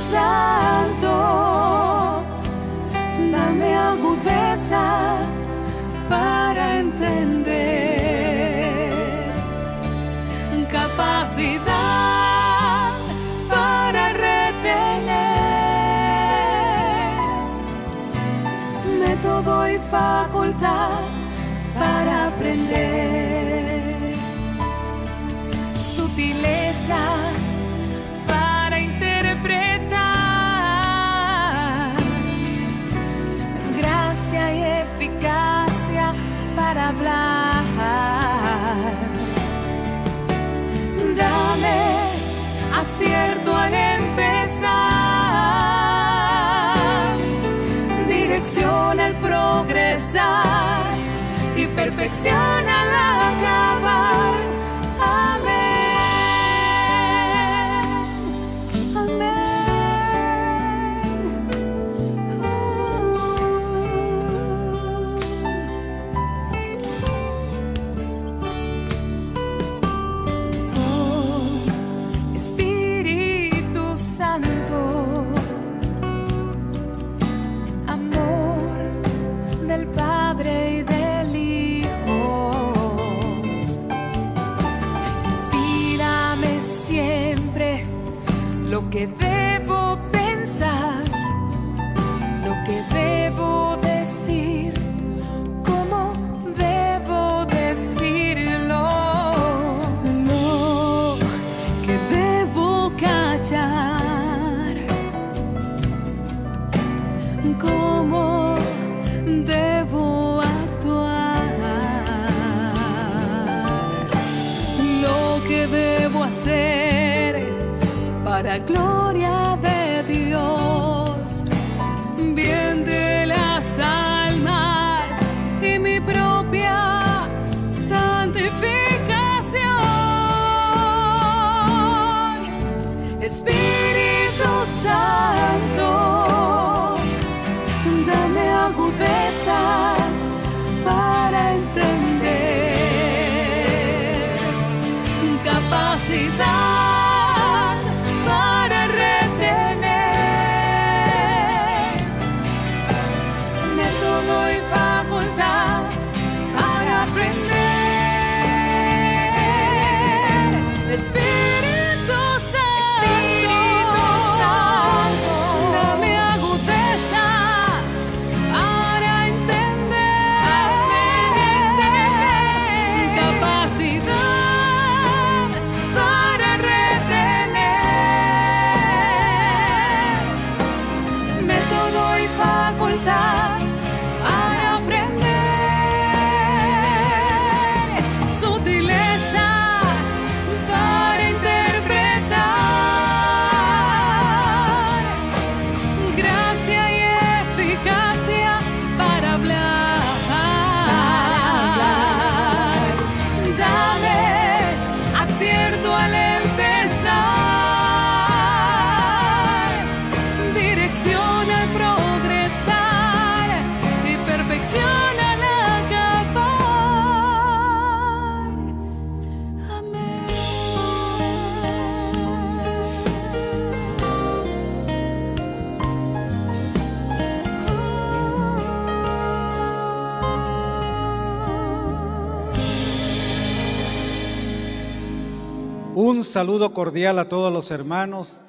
Santo, dame agudeza para entender, capacidad para retener, método y facultad. cierto al empezar, dirección al progresar y perfección al Un saludo cordial a todos los hermanos.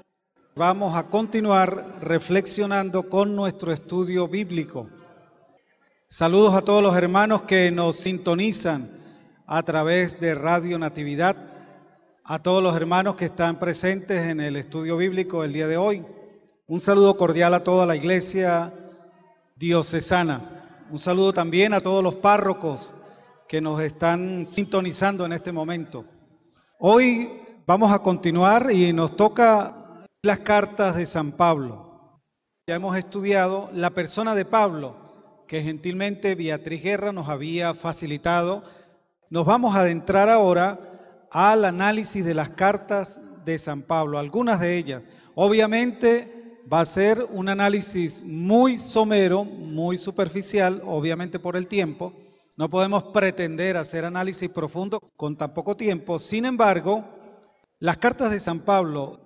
Vamos a continuar reflexionando con nuestro estudio bíblico. Saludos a todos los hermanos que nos sintonizan a través de Radio Natividad, a todos los hermanos que están presentes en el estudio bíblico el día de hoy. Un saludo cordial a toda la iglesia diocesana. Un saludo también a todos los párrocos que nos están sintonizando en este momento. Hoy Vamos a continuar y nos toca las cartas de San Pablo. Ya hemos estudiado la persona de Pablo, que gentilmente Beatriz Guerra nos había facilitado. Nos vamos a adentrar ahora al análisis de las cartas de San Pablo, algunas de ellas. Obviamente va a ser un análisis muy somero, muy superficial, obviamente por el tiempo. No podemos pretender hacer análisis profundo con tan poco tiempo. Sin embargo, las cartas de San Pablo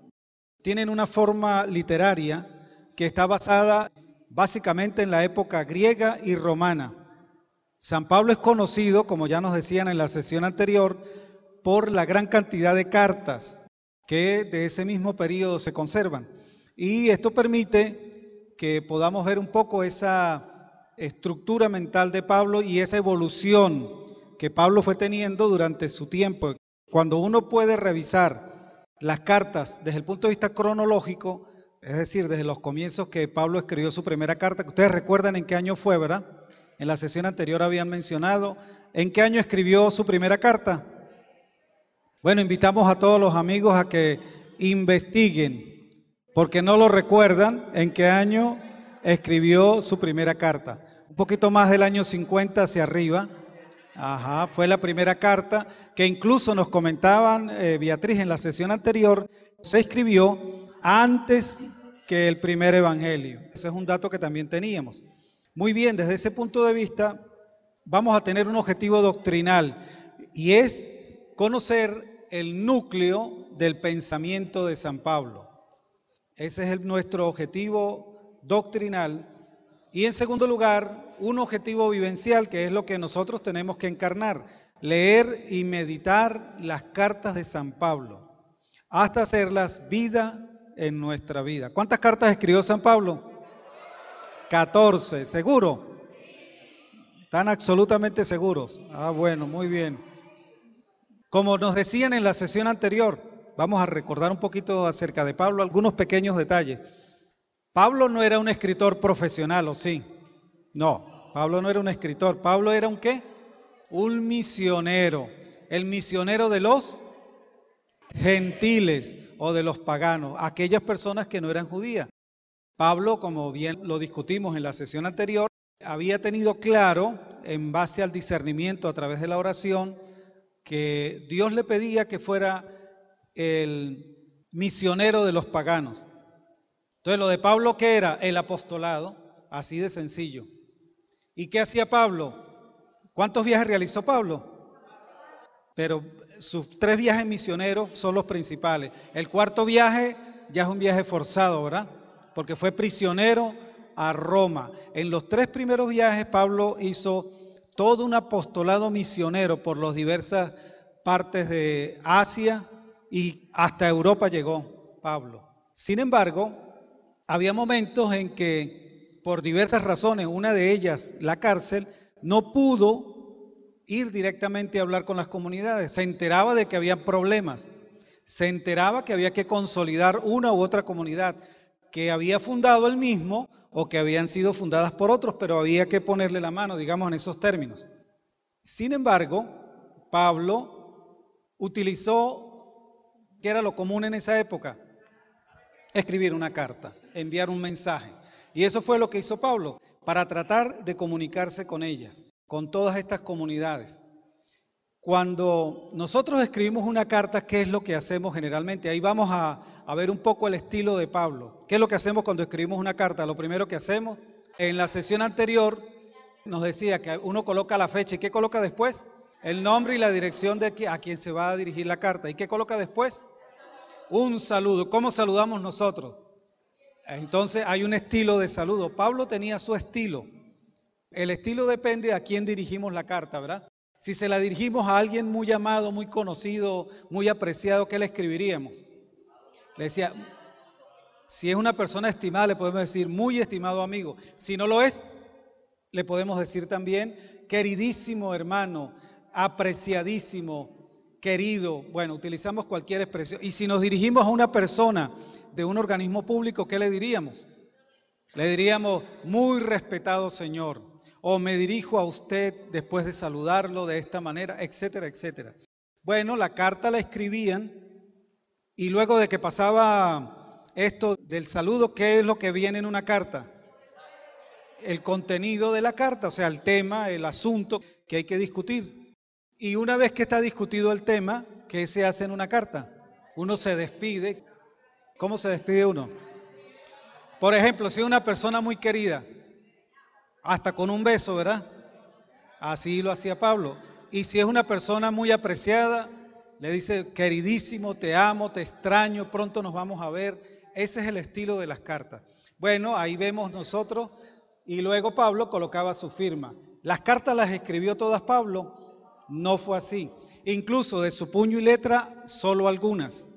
tienen una forma literaria que está basada básicamente en la época griega y romana. San Pablo es conocido, como ya nos decían en la sesión anterior, por la gran cantidad de cartas que de ese mismo periodo se conservan. Y esto permite que podamos ver un poco esa estructura mental de Pablo y esa evolución que Pablo fue teniendo durante su tiempo cuando uno puede revisar las cartas desde el punto de vista cronológico, es decir, desde los comienzos que Pablo escribió su primera carta, ustedes recuerdan en qué año fue, ¿verdad? En la sesión anterior habían mencionado en qué año escribió su primera carta. Bueno, invitamos a todos los amigos a que investiguen, porque no lo recuerdan en qué año escribió su primera carta. Un poquito más del año 50 hacia arriba, Ajá, fue la primera carta que incluso nos comentaban, eh, Beatriz, en la sesión anterior, se escribió antes que el primer evangelio. Ese es un dato que también teníamos. Muy bien, desde ese punto de vista, vamos a tener un objetivo doctrinal y es conocer el núcleo del pensamiento de San Pablo. Ese es el, nuestro objetivo doctrinal y en segundo lugar, un objetivo vivencial, que es lo que nosotros tenemos que encarnar, leer y meditar las cartas de San Pablo, hasta hacerlas vida en nuestra vida. ¿Cuántas cartas escribió San Pablo? 14, ¿seguro? ¿Están absolutamente seguros? Ah, bueno, muy bien. Como nos decían en la sesión anterior, vamos a recordar un poquito acerca de Pablo algunos pequeños detalles. Pablo no era un escritor profesional, ¿o sí? No, Pablo no era un escritor. Pablo era un qué? Un misionero. El misionero de los gentiles o de los paganos, aquellas personas que no eran judías. Pablo, como bien lo discutimos en la sesión anterior, había tenido claro, en base al discernimiento a través de la oración, que Dios le pedía que fuera el misionero de los paganos. Entonces lo de Pablo que era el apostolado, así de sencillo. ¿Y qué hacía Pablo? ¿Cuántos viajes realizó Pablo? Pero sus tres viajes misioneros son los principales. El cuarto viaje ya es un viaje forzado, ¿verdad? Porque fue prisionero a Roma. En los tres primeros viajes Pablo hizo todo un apostolado misionero por las diversas partes de Asia y hasta Europa llegó Pablo. Sin embargo, había momentos en que, por diversas razones, una de ellas, la cárcel, no pudo ir directamente a hablar con las comunidades. Se enteraba de que había problemas, se enteraba que había que consolidar una u otra comunidad que había fundado él mismo o que habían sido fundadas por otros, pero había que ponerle la mano, digamos, en esos términos. Sin embargo, Pablo utilizó, que era lo común en esa época, escribir una carta enviar un mensaje. Y eso fue lo que hizo Pablo, para tratar de comunicarse con ellas, con todas estas comunidades. Cuando nosotros escribimos una carta, ¿qué es lo que hacemos generalmente? Ahí vamos a, ver un poco el estilo de Pablo. ¿Qué es lo que hacemos cuando escribimos una carta? Lo primero que hacemos, en la sesión anterior nos decía que uno coloca la fecha y ¿qué coloca después? El nombre y la dirección de a quien se va a dirigir la carta. ¿Y qué coloca después? Un saludo. ¿Cómo saludamos nosotros? Entonces hay un estilo de saludo. Pablo tenía su estilo. El estilo depende a quién dirigimos la carta, ¿verdad? Si se la dirigimos a alguien muy amado, muy conocido, muy apreciado, ¿qué le escribiríamos? Le decía, si es una persona estimada, le podemos decir muy estimado amigo. Si no lo es, le podemos decir también queridísimo hermano, apreciadísimo, querido. Bueno, utilizamos cualquier expresión. Y si nos dirigimos a una persona de un organismo público, ¿qué le diríamos? Le diríamos, muy respetado señor, o me dirijo a usted después de saludarlo de esta manera, etcétera, etcétera. Bueno, la carta la escribían y luego de que pasaba esto del saludo, ¿qué es lo que viene en una carta? El contenido de la carta, o sea, el tema, el asunto que hay que discutir. Y una vez que está discutido el tema, ¿qué se hace en una carta? Uno se despide, ¿Cómo se despide uno? Por ejemplo, si es una persona muy querida, hasta con un beso, ¿verdad? Así lo hacía Pablo. Y si es una persona muy apreciada, le dice, queridísimo, te amo, te extraño, pronto nos vamos a ver. Ese es el estilo de las cartas. Bueno, ahí vemos nosotros, y luego Pablo colocaba su firma. Las cartas las escribió todas Pablo, no fue así. Incluso de su puño y letra, solo algunas,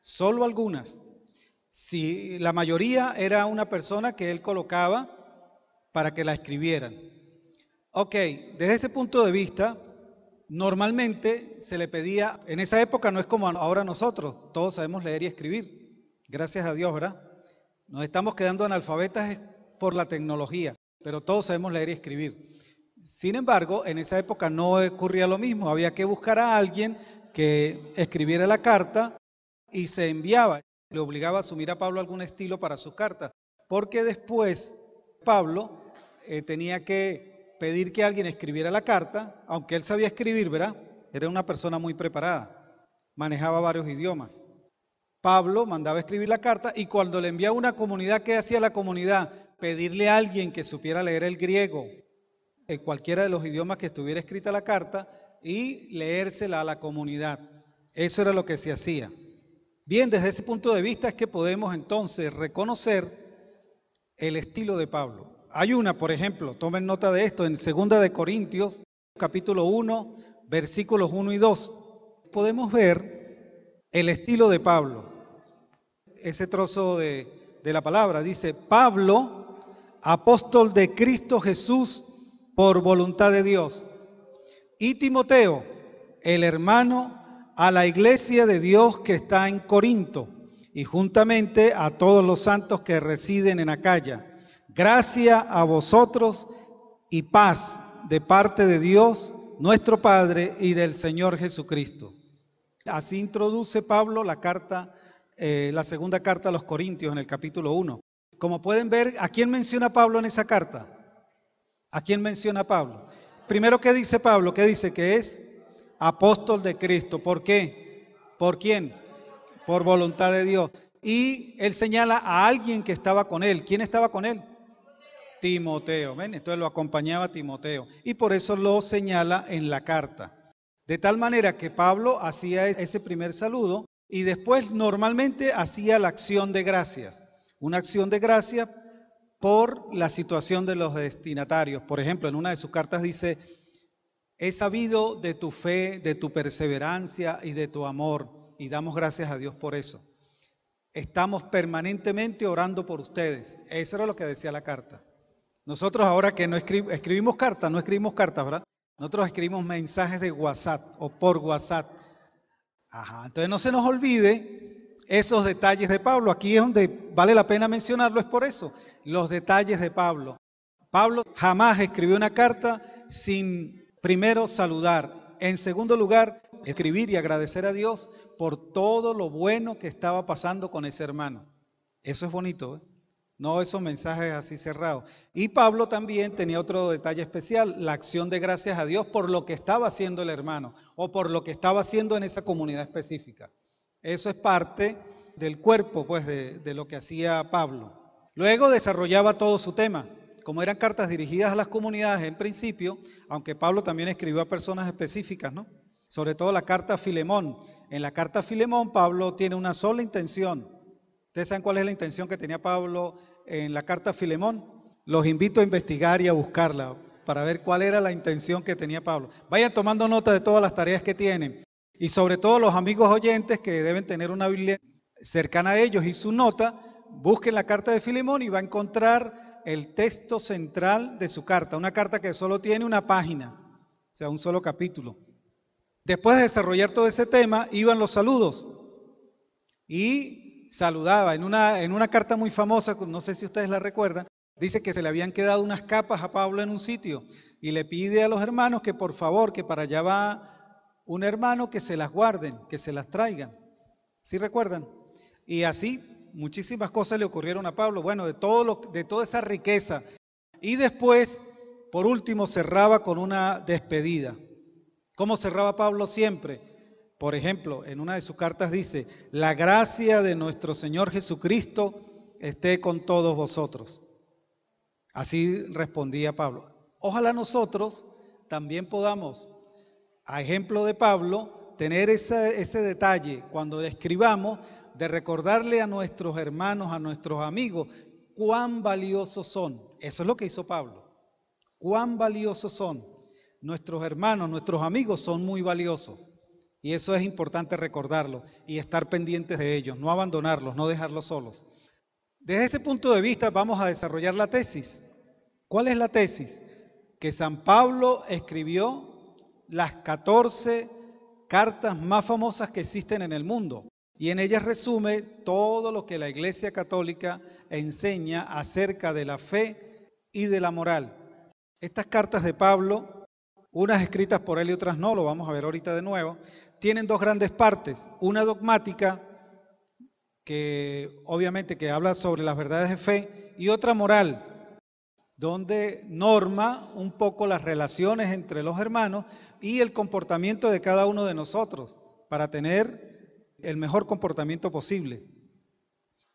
solo algunas si la mayoría era una persona que él colocaba para que la escribieran. Ok, desde ese punto de vista, normalmente se le pedía, en esa época no es como ahora nosotros, todos sabemos leer y escribir, gracias a Dios, ¿verdad? Nos estamos quedando analfabetas por la tecnología, pero todos sabemos leer y escribir. Sin embargo, en esa época no ocurría lo mismo, había que buscar a alguien que escribiera la carta y se enviaba le obligaba a asumir a Pablo algún estilo para sus cartas, porque después Pablo eh, tenía que pedir que alguien escribiera la carta, aunque él sabía escribir, ¿verdad? Era una persona muy preparada, manejaba varios idiomas. Pablo mandaba escribir la carta y cuando le enviaba una comunidad, ¿qué hacía la comunidad? Pedirle a alguien que supiera leer el griego, en eh, cualquiera de los idiomas que estuviera escrita la carta, y leérsela a la comunidad. Eso era lo que se hacía. Bien, desde ese punto de vista es que podemos entonces reconocer el estilo de Pablo. Hay una, por ejemplo, tomen nota de esto, en 2 de Corintios, capítulo 1, versículos 1 y 2. Podemos ver el estilo de Pablo. Ese trozo de, de la palabra dice, Pablo, apóstol de Cristo Jesús por voluntad de Dios, y Timoteo, el hermano a la iglesia de Dios que está en Corinto y juntamente a todos los santos que residen en Acaya. Gracia a vosotros y paz de parte de Dios nuestro Padre y del Señor Jesucristo. Así introduce Pablo la carta, eh, la segunda carta a los Corintios en el capítulo 1. Como pueden ver, ¿a quién menciona Pablo en esa carta? ¿A quién menciona Pablo? Primero, ¿qué dice Pablo? ¿Qué dice? Que es apóstol de Cristo. ¿Por qué? ¿Por quién? Por voluntad de Dios. Y él señala a alguien que estaba con él. ¿Quién estaba con él? Timoteo. ¿Ven? Entonces lo acompañaba Timoteo. Y por eso lo señala en la carta. De tal manera que Pablo hacía ese primer saludo y después normalmente hacía la acción de gracias. Una acción de gracias por la situación de los destinatarios. Por ejemplo, en una de sus cartas dice, He sabido de tu fe, de tu perseverancia y de tu amor, y damos gracias a Dios por eso. Estamos permanentemente orando por ustedes. Eso era lo que decía la carta. Nosotros ahora que no escribimos cartas, no escribimos cartas, ¿verdad? Nosotros escribimos mensajes de WhatsApp o por WhatsApp. Ajá, entonces no se nos olvide esos detalles de Pablo. Aquí es donde vale la pena mencionarlo, es por eso, los detalles de Pablo. Pablo jamás escribió una carta sin Primero, saludar. En segundo lugar, escribir y agradecer a Dios por todo lo bueno que estaba pasando con ese hermano. Eso es bonito, ¿eh? no esos mensajes así cerrados. Y Pablo también tenía otro detalle especial, la acción de gracias a Dios por lo que estaba haciendo el hermano o por lo que estaba haciendo en esa comunidad específica. Eso es parte del cuerpo, pues, de, de lo que hacía Pablo. Luego desarrollaba todo su tema, como eran cartas dirigidas a las comunidades en principio, aunque Pablo también escribió a personas específicas, ¿no? Sobre todo la carta a Filemón. En la carta a Filemón, Pablo tiene una sola intención. ¿Ustedes saben cuál es la intención que tenía Pablo en la carta a Filemón? Los invito a investigar y a buscarla para ver cuál era la intención que tenía Pablo. Vayan tomando nota de todas las tareas que tienen y sobre todo los amigos oyentes que deben tener una Biblia cercana a ellos y su nota, busquen la carta de Filemón y va a encontrar el texto central de su carta, una carta que solo tiene una página, o sea, un solo capítulo. Después de desarrollar todo ese tema, iban los saludos y saludaba. En una, en una carta muy famosa, no sé si ustedes la recuerdan, dice que se le habían quedado unas capas a Pablo en un sitio y le pide a los hermanos que por favor, que para allá va un hermano, que se las guarden, que se las traigan. ¿Sí recuerdan? Y así muchísimas cosas le ocurrieron a Pablo, bueno, de, todo lo, de toda esa riqueza. Y después, por último, cerraba con una despedida. ¿Cómo cerraba Pablo siempre? Por ejemplo, en una de sus cartas dice, la gracia de nuestro Señor Jesucristo esté con todos vosotros. Así respondía Pablo. Ojalá nosotros también podamos, a ejemplo de Pablo, tener ese, ese detalle cuando escribamos de recordarle a nuestros hermanos, a nuestros amigos, cuán valiosos son. Eso es lo que hizo Pablo. Cuán valiosos son. Nuestros hermanos, nuestros amigos son muy valiosos. Y eso es importante recordarlo y estar pendientes de ellos, no abandonarlos, no dejarlos solos. Desde ese punto de vista vamos a desarrollar la tesis. ¿Cuál es la tesis? Que San Pablo escribió las 14 cartas más famosas que existen en el mundo y en ellas resume todo lo que la Iglesia Católica enseña acerca de la fe y de la moral. Estas cartas de Pablo, unas escritas por él y otras no, lo vamos a ver ahorita de nuevo, tienen dos grandes partes, una dogmática que obviamente que habla sobre las verdades de fe y otra moral donde norma un poco las relaciones entre los hermanos y el comportamiento de cada uno de nosotros para tener el mejor comportamiento posible.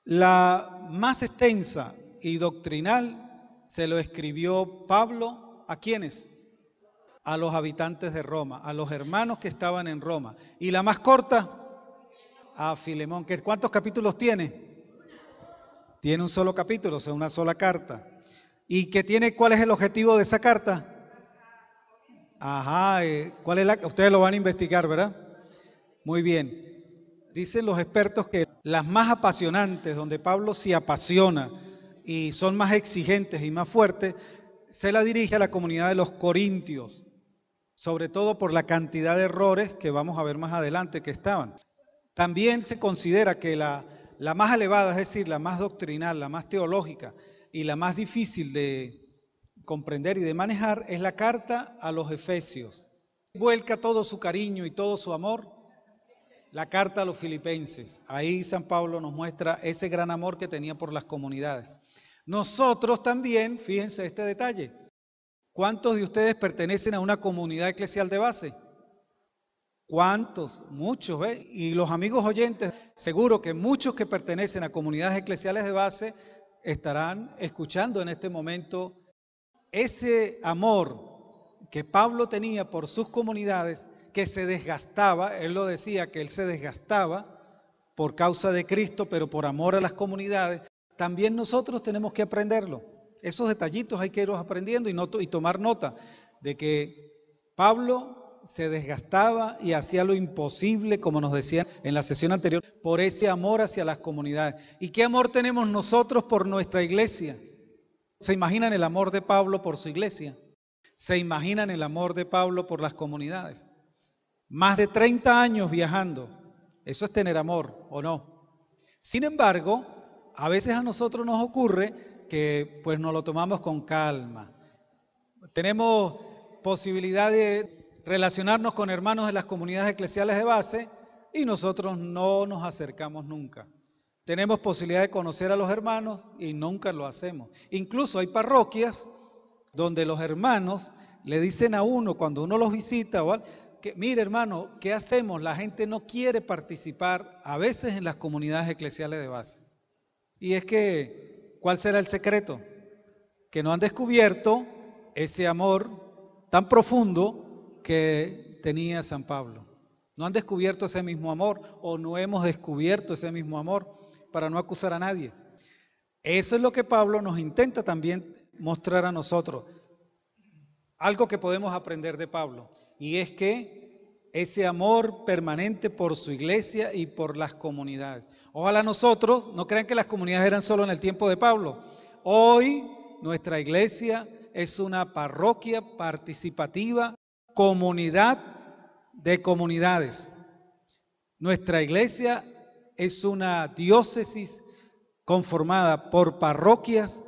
La más extensa y doctrinal se lo escribió Pablo a quienes? A los habitantes de Roma, a los hermanos que estaban en Roma. Y la más corta a Filemón, ¿cuántos capítulos tiene? Tiene un solo capítulo, o sea, una sola carta. ¿Y qué tiene cuál es el objetivo de esa carta? Ajá, eh, ¿cuál es la? Ustedes lo van a investigar, ¿verdad? Muy bien. Dicen los expertos que las más apasionantes, donde Pablo se apasiona y son más exigentes y más fuertes, se la dirige a la comunidad de los corintios, sobre todo por la cantidad de errores que vamos a ver más adelante que estaban. También se considera que la, la más elevada, es decir, la más doctrinal, la más teológica y la más difícil de comprender y de manejar, es la carta a los Efesios. Vuelca todo su cariño y todo su amor la carta a los filipenses. Ahí San Pablo nos muestra ese gran amor que tenía por las comunidades. Nosotros también, fíjense este detalle, ¿cuántos de ustedes pertenecen a una comunidad eclesial de base? ¿Cuántos? Muchos, ¿eh? Y los amigos oyentes, seguro que muchos que pertenecen a comunidades eclesiales de base estarán escuchando en este momento ese amor que Pablo tenía por sus comunidades que se desgastaba, él lo decía que él se desgastaba por causa de Cristo, pero por amor a las comunidades, también nosotros tenemos que aprenderlo. Esos detallitos hay que irlos aprendiendo y, y tomar nota de que Pablo se desgastaba y hacía lo imposible, como nos decían en la sesión anterior, por ese amor hacia las comunidades. ¿Y qué amor tenemos nosotros por nuestra iglesia? ¿Se imaginan el amor de Pablo por su iglesia? ¿Se imaginan el amor de Pablo por las comunidades? Más de 30 años viajando. Eso es tener amor, ¿o no? Sin embargo, a veces a nosotros nos ocurre que pues nos lo tomamos con calma. Tenemos posibilidad de relacionarnos con hermanos de las comunidades eclesiales de base y nosotros no nos acercamos nunca. Tenemos posibilidad de conocer a los hermanos y nunca lo hacemos. Incluso hay parroquias donde los hermanos le dicen a uno cuando uno los visita, o mire hermano, ¿qué hacemos? La gente no quiere participar a veces en las comunidades eclesiales de base. Y es que, ¿cuál será el secreto? Que no han descubierto ese amor tan profundo que tenía San Pablo. No han descubierto ese mismo amor o no hemos descubierto ese mismo amor para no acusar a nadie. Eso es lo que Pablo nos intenta también mostrar a nosotros. Algo que podemos aprender de Pablo y es que ese amor permanente por su iglesia y por las comunidades. Ojalá nosotros, no crean que las comunidades eran solo en el tiempo de Pablo. Hoy nuestra iglesia es una parroquia participativa, comunidad de comunidades. Nuestra iglesia es una diócesis conformada por parroquias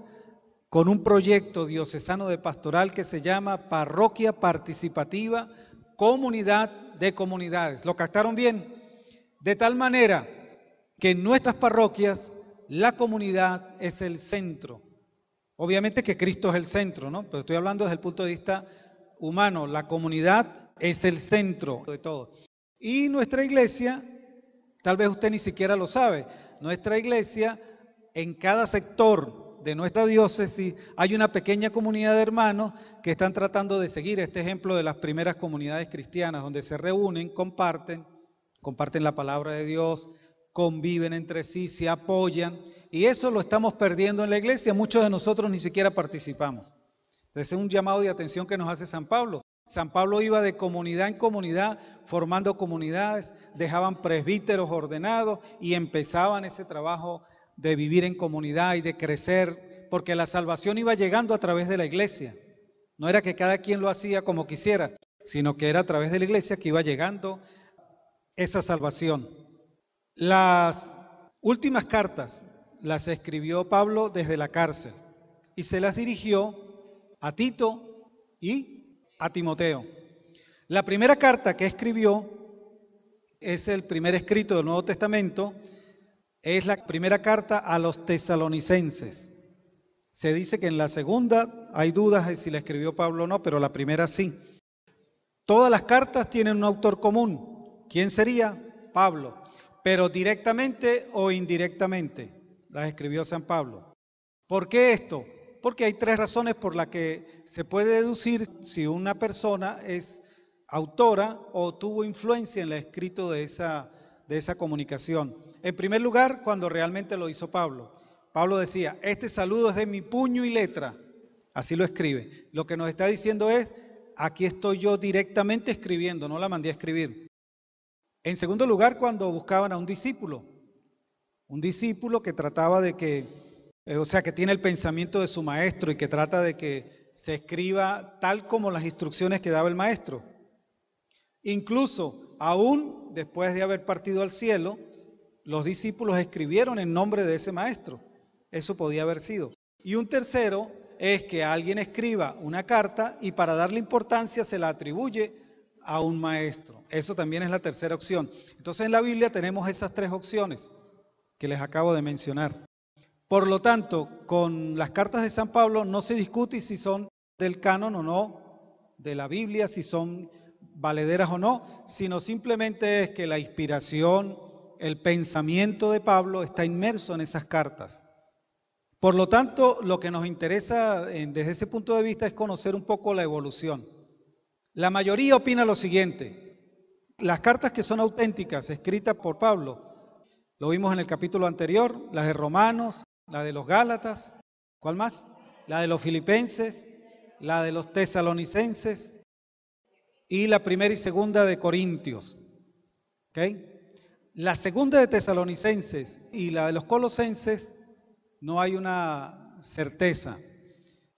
con un proyecto diocesano de pastoral que se llama Parroquia Participativa, Comunidad de Comunidades. ¿Lo captaron bien? De tal manera que en nuestras parroquias la comunidad es el centro. Obviamente que Cristo es el centro, ¿no? Pero estoy hablando desde el punto de vista humano. La comunidad es el centro de todo. Y nuestra iglesia, tal vez usted ni siquiera lo sabe, nuestra iglesia en cada sector de nuestra diócesis hay una pequeña comunidad de hermanos que están tratando de seguir este ejemplo de las primeras comunidades cristianas, donde se reúnen, comparten, comparten la palabra de Dios, conviven entre sí, se apoyan. Y eso lo estamos perdiendo en la iglesia. Muchos de nosotros ni siquiera participamos. Entonces es un llamado de atención que nos hace San Pablo. San Pablo iba de comunidad en comunidad, formando comunidades, dejaban presbíteros ordenados y empezaban ese trabajo de vivir en comunidad y de crecer, porque la salvación iba llegando a través de la iglesia. No era que cada quien lo hacía como quisiera, sino que era a través de la iglesia que iba llegando esa salvación. Las últimas cartas las escribió Pablo desde la cárcel y se las dirigió a Tito y a Timoteo. La primera carta que escribió es el primer escrito del Nuevo Testamento es la primera carta a los tesalonicenses. Se dice que en la segunda hay dudas de si la escribió Pablo o no, pero la primera sí. Todas las cartas tienen un autor común. ¿Quién sería? Pablo. Pero directamente o indirectamente las escribió San Pablo. ¿Por qué esto? Porque hay tres razones por las que se puede deducir si una persona es autora o tuvo influencia en el escrito de esa, de esa comunicación. En primer lugar, cuando realmente lo hizo Pablo. Pablo decía, este saludo es de mi puño y letra. Así lo escribe. Lo que nos está diciendo es, aquí estoy yo directamente escribiendo, no la mandé a escribir. En segundo lugar, cuando buscaban a un discípulo. Un discípulo que trataba de que, eh, o sea, que tiene el pensamiento de su maestro y que trata de que se escriba tal como las instrucciones que daba el maestro. Incluso, aún después de haber partido al cielo, los discípulos escribieron en nombre de ese maestro. Eso podía haber sido. Y un tercero es que alguien escriba una carta y para darle importancia se la atribuye a un maestro. Eso también es la tercera opción. Entonces en la Biblia tenemos esas tres opciones que les acabo de mencionar. Por lo tanto, con las cartas de San Pablo no se discute si son del canon o no, de la Biblia, si son valederas o no, sino simplemente es que la inspiración el pensamiento de Pablo está inmerso en esas cartas. Por lo tanto, lo que nos interesa eh, desde ese punto de vista es conocer un poco la evolución. La mayoría opina lo siguiente. Las cartas que son auténticas, escritas por Pablo, lo vimos en el capítulo anterior, las de Romanos, la de los Gálatas, ¿cuál más? La de los Filipenses, la de los Tesalonicenses y la primera y segunda de Corintios. ¿Okay? La segunda de Tesalonicenses y la de los Colosenses no hay una certeza.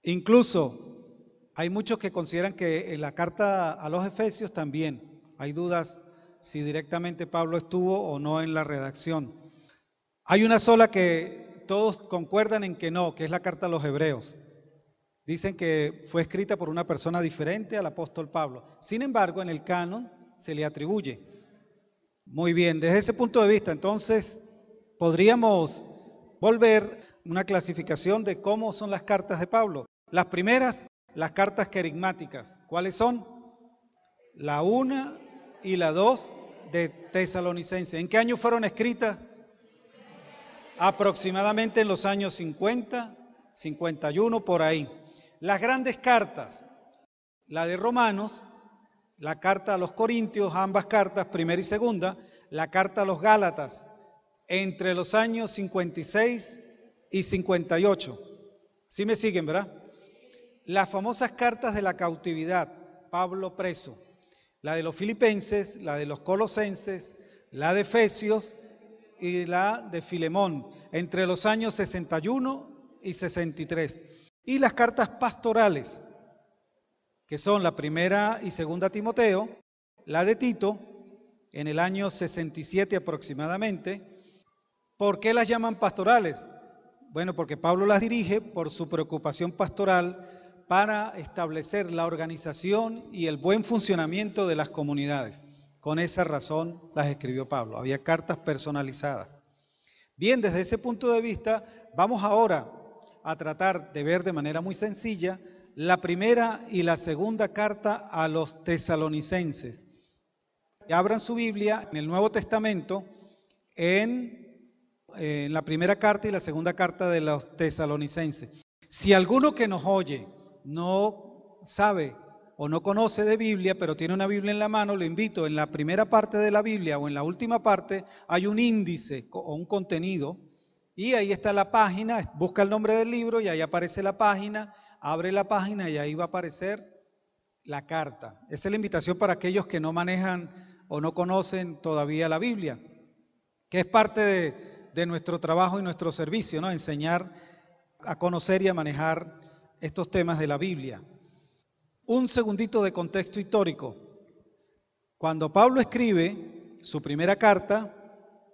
Incluso hay muchos que consideran que en la carta a los Efesios también hay dudas si directamente Pablo estuvo o no en la redacción. Hay una sola que todos concuerdan en que no, que es la carta a los Hebreos. Dicen que fue escrita por una persona diferente al apóstol Pablo. Sin embargo, en el canon se le atribuye. Muy bien, desde ese punto de vista, entonces, podríamos volver una clasificación de cómo son las cartas de Pablo. Las primeras, las cartas querigmáticas. ¿Cuáles son? La 1 y la 2 de Tesalonicense. ¿En qué año fueron escritas? Aproximadamente en los años 50, 51, por ahí. Las grandes cartas, la de Romanos, la carta a los Corintios, ambas cartas, primera y segunda, la carta a los Gálatas, entre los años 56 y 58. ¿Sí me siguen, verdad? Las famosas cartas de la cautividad, Pablo preso, la de los filipenses, la de los colosenses, la de Efesios y la de Filemón, entre los años 61 y 63. Y las cartas pastorales, que son la primera y segunda Timoteo, la de Tito, en el año 67 aproximadamente. ¿Por qué las llaman pastorales? Bueno, porque Pablo las dirige por su preocupación pastoral para establecer la organización y el buen funcionamiento de las comunidades. Con esa razón las escribió Pablo. Había cartas personalizadas. Bien, desde ese punto de vista, vamos ahora a tratar de ver de manera muy sencilla la primera y la segunda carta a los tesalonicenses. Abran su Biblia en el Nuevo Testamento eh, en, la primera carta y la segunda carta de los tesalonicenses. Si alguno que nos oye no sabe o no conoce de Biblia, pero tiene una Biblia en la mano, le invito, en la primera parte de la Biblia o en la última parte hay un índice o un contenido y ahí está la página, busca el nombre del libro y ahí aparece la página abre la página y ahí va a aparecer la carta. Esa es la invitación para aquellos que no manejan o no conocen todavía la Biblia, que es parte de, de nuestro trabajo y nuestro servicio, ¿no? Enseñar a conocer y a manejar estos temas de la Biblia. Un segundito de contexto histórico. Cuando Pablo escribe su primera carta,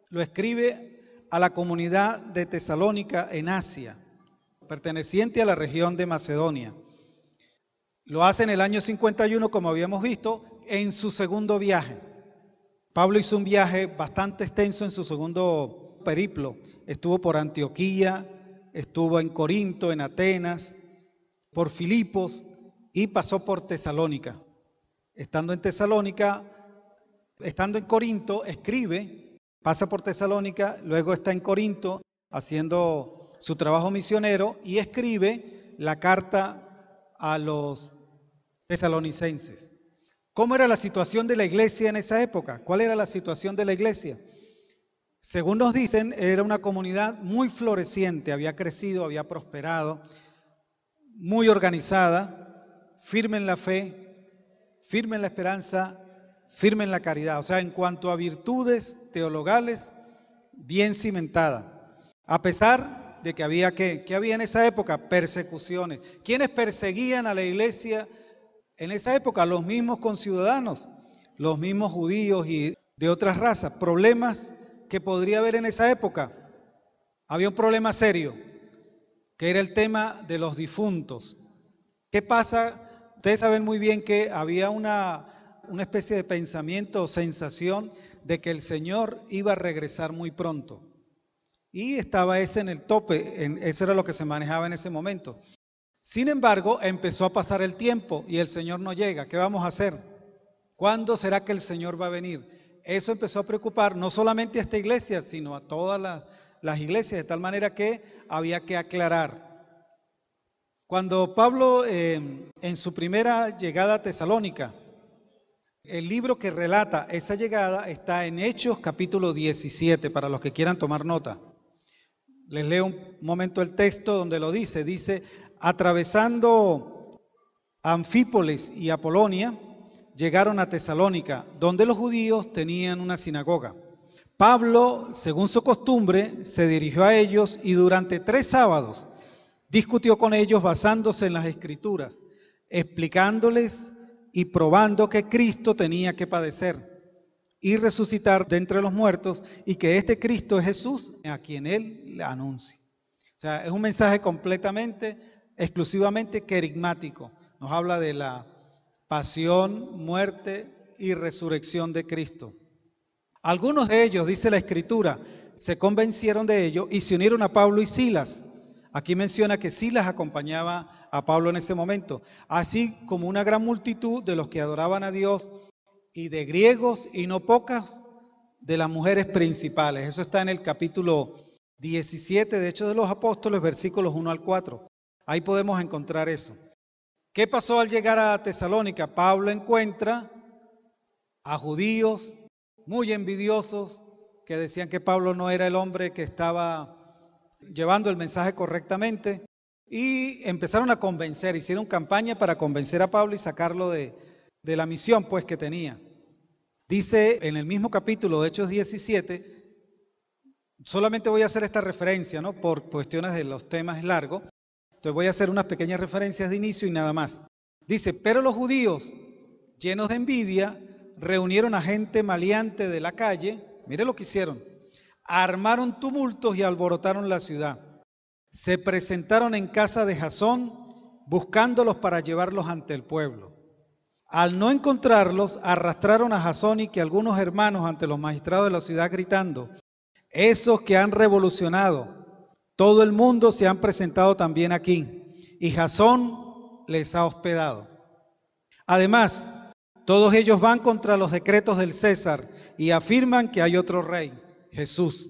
lo escribe a la comunidad de Tesalónica en Asia perteneciente a la región de Macedonia. Lo hace en el año 51, como habíamos visto, en su segundo viaje. Pablo hizo un viaje bastante extenso en su segundo periplo. Estuvo por Antioquía, estuvo en Corinto, en Atenas, por Filipos y pasó por Tesalónica. Estando en Tesalónica, estando en Corinto, escribe, pasa por Tesalónica, luego está en Corinto haciendo su trabajo misionero y escribe la carta a los tesalonicenses. ¿Cómo era la situación de la iglesia en esa época? ¿Cuál era la situación de la iglesia? Según nos dicen, era una comunidad muy floreciente, había crecido, había prosperado, muy organizada, firme en la fe, firme en la esperanza, firme en la caridad. O sea, en cuanto a virtudes teologales, bien cimentada. A pesar de que había que, había en esa época persecuciones. ¿Quiénes perseguían a la iglesia en esa época? Los mismos conciudadanos, los mismos judíos y de otras razas. Problemas que podría haber en esa época. Había un problema serio, que era el tema de los difuntos. ¿Qué pasa? Ustedes saben muy bien que había una, una especie de pensamiento o sensación de que el Señor iba a regresar muy pronto y estaba ese en el tope, en, eso era lo que se manejaba en ese momento. Sin embargo, empezó a pasar el tiempo y el Señor no llega. ¿Qué vamos a hacer? ¿Cuándo será que el Señor va a venir? Eso empezó a preocupar no solamente a esta iglesia, sino a todas las iglesias, de tal manera que había que aclarar. Cuando Pablo, eh, en su primera llegada a Tesalónica, el libro que relata esa llegada está en Hechos capítulo 17, para los que quieran tomar nota. Les leo un momento el texto donde lo dice. Dice, atravesando Anfípolis y Apolonia, llegaron a Tesalónica, donde los judíos tenían una sinagoga. Pablo, según su costumbre, se dirigió a ellos y durante tres sábados discutió con ellos basándose en las escrituras, explicándoles y probando que Cristo tenía que padecer y resucitar de entre los muertos y que este Cristo es Jesús a quien Él le anuncia. O sea, es un mensaje completamente, exclusivamente querigmático. Nos habla de la pasión, muerte y resurrección de Cristo. Algunos de ellos, dice la Escritura, se convencieron de ello y se unieron a Pablo y Silas. Aquí menciona que Silas acompañaba a Pablo en ese momento, así como una gran multitud de los que adoraban a Dios y de griegos y no pocas de las mujeres principales. Eso está en el capítulo 17 de hecho, de los Apóstoles, versículos 1 al 4. Ahí podemos encontrar eso. ¿Qué pasó al llegar a Tesalónica? Pablo encuentra a judíos muy envidiosos que decían que Pablo no era el hombre que estaba llevando el mensaje correctamente y empezaron a convencer, hicieron campaña para convencer a Pablo y sacarlo de, de la misión pues que tenía. Dice en el mismo capítulo de Hechos 17, solamente voy a hacer esta referencia, ¿no? Por cuestiones de los temas largos. Entonces voy a hacer unas pequeñas referencias de inicio y nada más. Dice, pero los judíos, llenos de envidia, reunieron a gente maleante de la calle, mire lo que hicieron, armaron tumultos y alborotaron la ciudad. Se presentaron en casa de Jasón, buscándolos para llevarlos ante el pueblo. Al no encontrarlos, arrastraron a Jasón y que algunos hermanos ante los magistrados de la ciudad gritando, esos que han revolucionado, todo el mundo se han presentado también aquí, y Jasón les ha hospedado. Además, todos ellos van contra los decretos del César y afirman que hay otro rey, Jesús.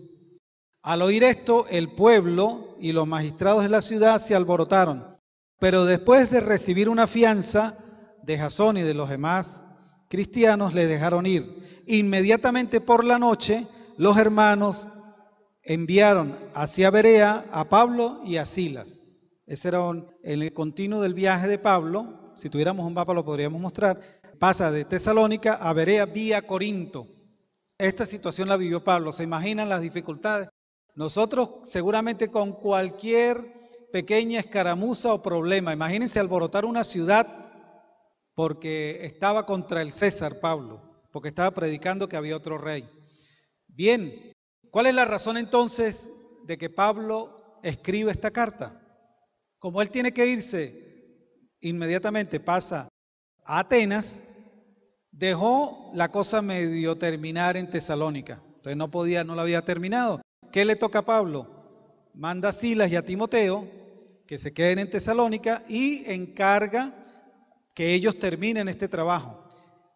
Al oír esto, el pueblo y los magistrados de la ciudad se alborotaron, pero después de recibir una fianza, de Jasón y de los demás cristianos le dejaron ir. Inmediatamente por la noche, los hermanos enviaron hacia Berea a Pablo y a Silas. Ese era en el continuo del viaje de Pablo. Si tuviéramos un mapa lo podríamos mostrar. Pasa de Tesalónica a Berea vía Corinto. Esta situación la vivió Pablo. ¿Se imaginan las dificultades? Nosotros seguramente con cualquier pequeña escaramuza o problema, imagínense alborotar una ciudad porque estaba contra el César Pablo, porque estaba predicando que había otro rey. Bien, ¿cuál es la razón entonces de que Pablo escribe esta carta? Como él tiene que irse, inmediatamente pasa a Atenas, dejó la cosa medio terminar en Tesalónica. Entonces no podía, no la había terminado. ¿Qué le toca a Pablo? Manda a Silas y a Timoteo que se queden en Tesalónica y encarga que ellos terminen este trabajo.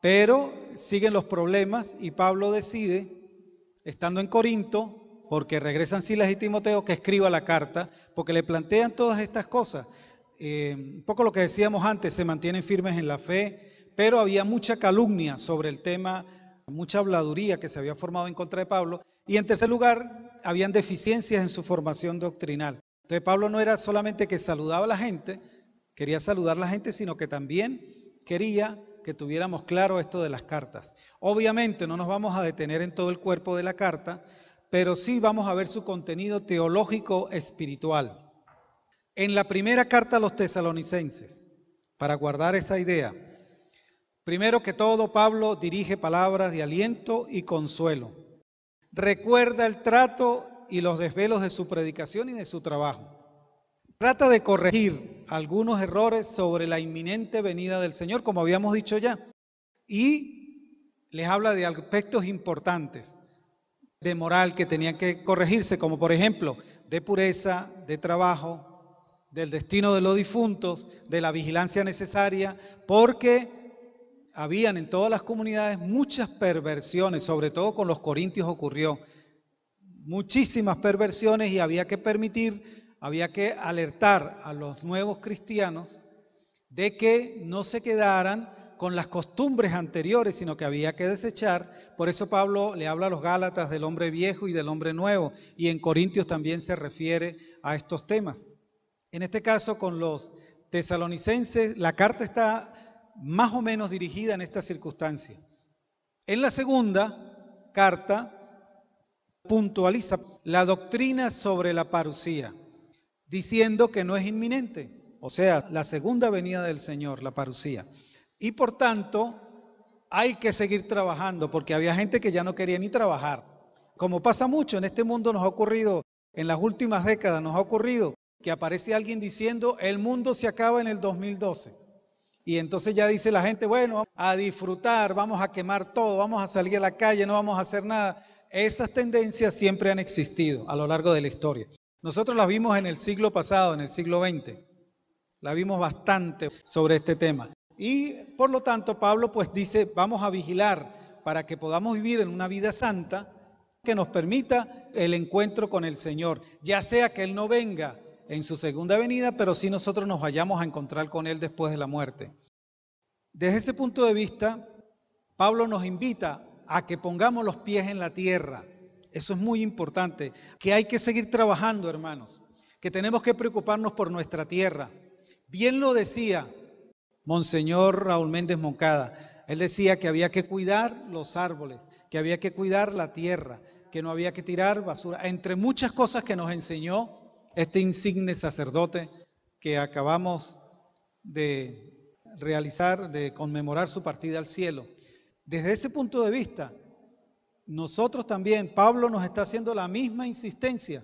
Pero siguen los problemas y Pablo decide, estando en Corinto, porque regresan Silas y Timoteo, que escriba la carta, porque le plantean todas estas cosas. Eh, un poco lo que decíamos antes, se mantienen firmes en la fe, pero había mucha calumnia sobre el tema, mucha habladuría que se había formado en contra de Pablo. Y en tercer lugar, habían deficiencias en su formación doctrinal. Entonces Pablo no era solamente que saludaba a la gente, quería saludar a la gente, sino que también quería que tuviéramos claro esto de las cartas. Obviamente no nos vamos a detener en todo el cuerpo de la carta, pero sí vamos a ver su contenido teológico espiritual. En la primera carta a los tesalonicenses, para guardar esta idea, primero que todo Pablo dirige palabras de aliento y consuelo. Recuerda el trato y los desvelos de su predicación y de su trabajo trata de corregir algunos errores sobre la inminente venida del Señor, como habíamos dicho ya, y les habla de aspectos importantes de moral que tenían que corregirse, como por ejemplo de pureza, de trabajo, del destino de los difuntos, de la vigilancia necesaria, porque habían en todas las comunidades muchas perversiones, sobre todo con los corintios ocurrió muchísimas perversiones y había que permitir había que alertar a los nuevos cristianos de que no se quedaran con las costumbres anteriores, sino que había que desechar. Por eso Pablo le habla a los Gálatas del hombre viejo y del hombre nuevo, y en Corintios también se refiere a estos temas. En este caso, con los tesalonicenses, la carta está más o menos dirigida en esta circunstancia. En la segunda carta puntualiza la doctrina sobre la parucía diciendo que no es inminente, o sea, la segunda venida del Señor, la parucía. Y por tanto, hay que seguir trabajando, porque había gente que ya no quería ni trabajar. Como pasa mucho, en este mundo nos ha ocurrido, en las últimas décadas nos ha ocurrido que aparece alguien diciendo, el mundo se acaba en el 2012. Y entonces ya dice la gente, bueno, a disfrutar, vamos a quemar todo, vamos a salir a la calle, no vamos a hacer nada. Esas tendencias siempre han existido a lo largo de la historia. Nosotros las vimos en el siglo pasado, en el siglo XX. La vimos bastante sobre este tema. Y por lo tanto, Pablo pues dice, vamos a vigilar para que podamos vivir en una vida santa que nos permita el encuentro con el Señor, ya sea que Él no venga en su segunda venida, pero sí nosotros nos vayamos a encontrar con Él después de la muerte. Desde ese punto de vista, Pablo nos invita a que pongamos los pies en la tierra, eso es muy importante, que hay que seguir trabajando, hermanos, que tenemos que preocuparnos por nuestra tierra. Bien lo decía Monseñor Raúl Méndez Moncada. Él decía que había que cuidar los árboles, que había que cuidar la tierra, que no había que tirar basura, entre muchas cosas que nos enseñó este insigne sacerdote que acabamos de realizar, de conmemorar su partida al cielo. Desde ese punto de vista, nosotros también, Pablo nos está haciendo la misma insistencia,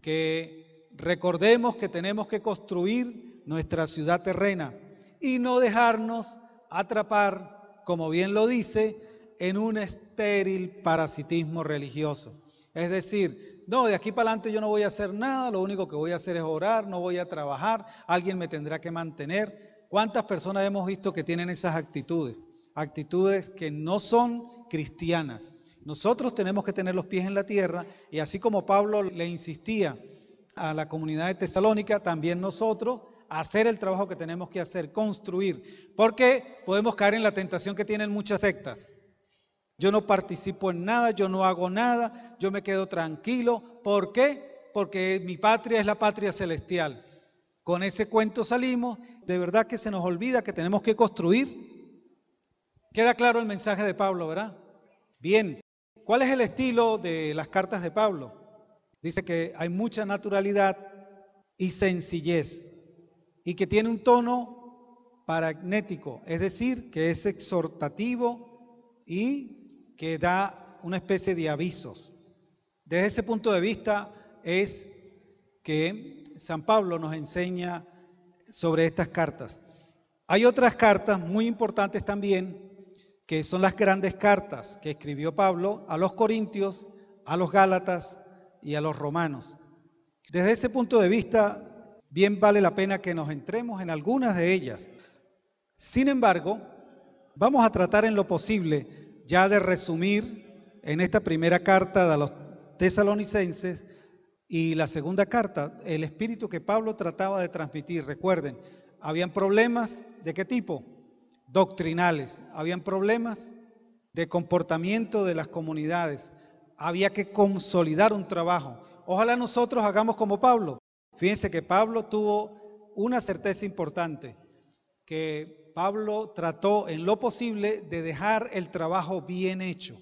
que recordemos que tenemos que construir nuestra ciudad terrena y no dejarnos atrapar, como bien lo dice, en un estéril parasitismo religioso. Es decir, no, de aquí para adelante yo no voy a hacer nada, lo único que voy a hacer es orar, no voy a trabajar, alguien me tendrá que mantener. ¿Cuántas personas hemos visto que tienen esas actitudes? Actitudes que no son cristianas. Nosotros tenemos que tener los pies en la tierra y así como Pablo le insistía a la comunidad de Tesalónica, también nosotros hacer el trabajo que tenemos que hacer, construir, porque podemos caer en la tentación que tienen muchas sectas. Yo no participo en nada, yo no hago nada, yo me quedo tranquilo. ¿Por qué? Porque mi patria es la patria celestial. Con ese cuento salimos, de verdad que se nos olvida que tenemos que construir. Queda claro el mensaje de Pablo, ¿verdad? Bien, ¿Cuál es el estilo de las cartas de Pablo? Dice que hay mucha naturalidad y sencillez y que tiene un tono paragnético, es decir, que es exhortativo y que da una especie de avisos. Desde ese punto de vista es que San Pablo nos enseña sobre estas cartas. Hay otras cartas muy importantes también que son las grandes cartas que escribió Pablo a los corintios, a los gálatas y a los romanos. Desde ese punto de vista, bien vale la pena que nos entremos en algunas de ellas. Sin embargo, vamos a tratar en lo posible ya de resumir en esta primera carta de los tesalonicenses y la segunda carta, el espíritu que Pablo trataba de transmitir. Recuerden, habían problemas de qué tipo? doctrinales, habían problemas de comportamiento de las comunidades, había que consolidar un trabajo. Ojalá nosotros hagamos como Pablo. Fíjense que Pablo tuvo una certeza importante, que Pablo trató en lo posible de dejar el trabajo bien hecho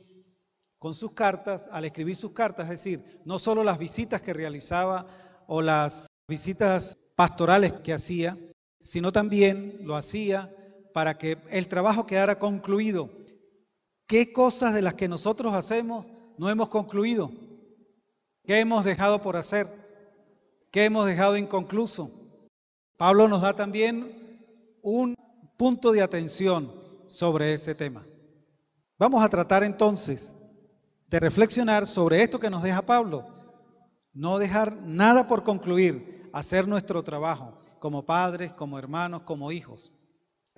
con sus cartas, al escribir sus cartas, es decir, no solo las visitas que realizaba o las visitas pastorales que hacía, sino también lo hacía para que el trabajo quedara concluido. ¿Qué cosas de las que nosotros hacemos no hemos concluido? ¿Qué hemos dejado por hacer? ¿Qué hemos dejado inconcluso? Pablo nos da también un punto de atención sobre ese tema. Vamos a tratar entonces de reflexionar sobre esto que nos deja Pablo. No dejar nada por concluir, hacer nuestro trabajo como padres, como hermanos, como hijos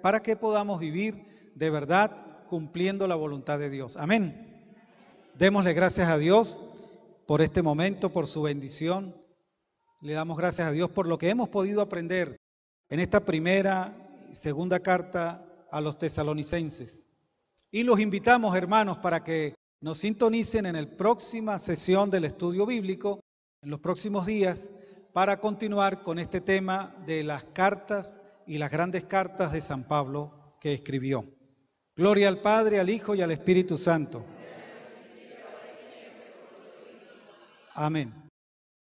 para que podamos vivir de verdad cumpliendo la voluntad de Dios. Amén. Démosle gracias a Dios por este momento, por su bendición. Le damos gracias a Dios por lo que hemos podido aprender en esta primera y segunda carta a los tesalonicenses. Y los invitamos, hermanos, para que nos sintonicen en la próxima sesión del estudio bíblico, en los próximos días, para continuar con este tema de las cartas y las grandes cartas de San Pablo que escribió. Gloria al Padre, al Hijo y al Espíritu Santo. Amén.